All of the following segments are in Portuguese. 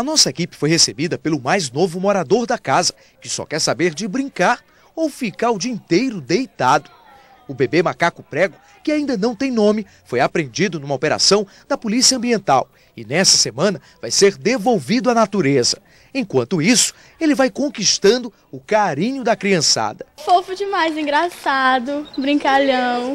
A nossa equipe foi recebida pelo mais novo morador da casa, que só quer saber de brincar ou ficar o dia inteiro deitado. O bebê macaco prego, que ainda não tem nome, foi apreendido numa operação da Polícia Ambiental e nessa semana vai ser devolvido à natureza. Enquanto isso, ele vai conquistando o carinho da criançada. Fofo demais, engraçado, brincalhão.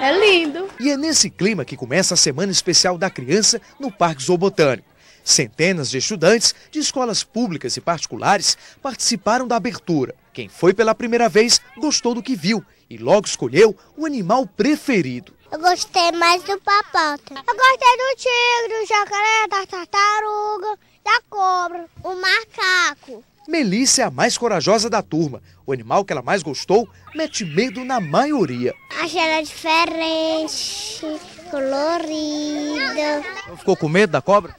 É lindo. E é nesse clima que começa a semana especial da criança no Parque Zoobotânico. Centenas de estudantes de escolas públicas e particulares participaram da abertura. Quem foi pela primeira vez gostou do que viu e logo escolheu o animal preferido. Eu gostei mais do papota. Eu gostei do tigre, do jacaré, da tartaruga, da cobra, o macaco. Melissa é a mais corajosa da turma. O animal que ela mais gostou mete medo na maioria. Achei ela diferente, colorida. Ficou com medo da cobra?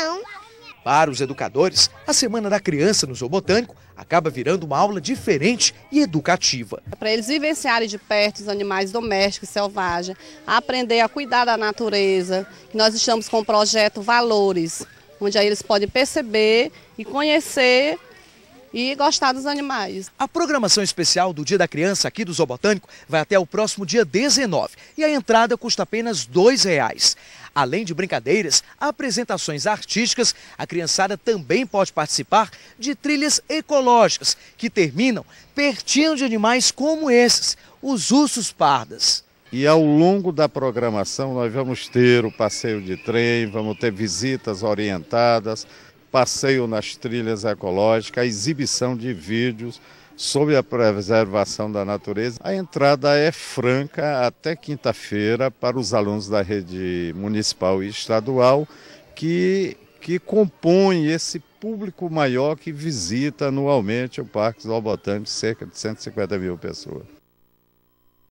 Não. Para os educadores, a Semana da Criança no Zoo Botânico acaba virando uma aula diferente e educativa. É para eles vivenciarem de perto os animais domésticos e selvagens, aprender a cuidar da natureza. Nós estamos com o projeto Valores, onde aí eles podem perceber e conhecer e gostar dos animais. A programação especial do Dia da Criança aqui do Zoobotânico vai até o próximo dia 19 e a entrada custa apenas R$ reais. Além de brincadeiras, apresentações artísticas, a criançada também pode participar de trilhas ecológicas que terminam pertinho de animais como esses, os ursos pardas. E ao longo da programação nós vamos ter o passeio de trem, vamos ter visitas orientadas, passeio nas trilhas ecológicas, a exibição de vídeos sobre a preservação da natureza. A entrada é franca até quinta-feira para os alunos da rede municipal e estadual que, que compõem esse público maior que visita anualmente o Parque Botânico, cerca de 150 mil pessoas.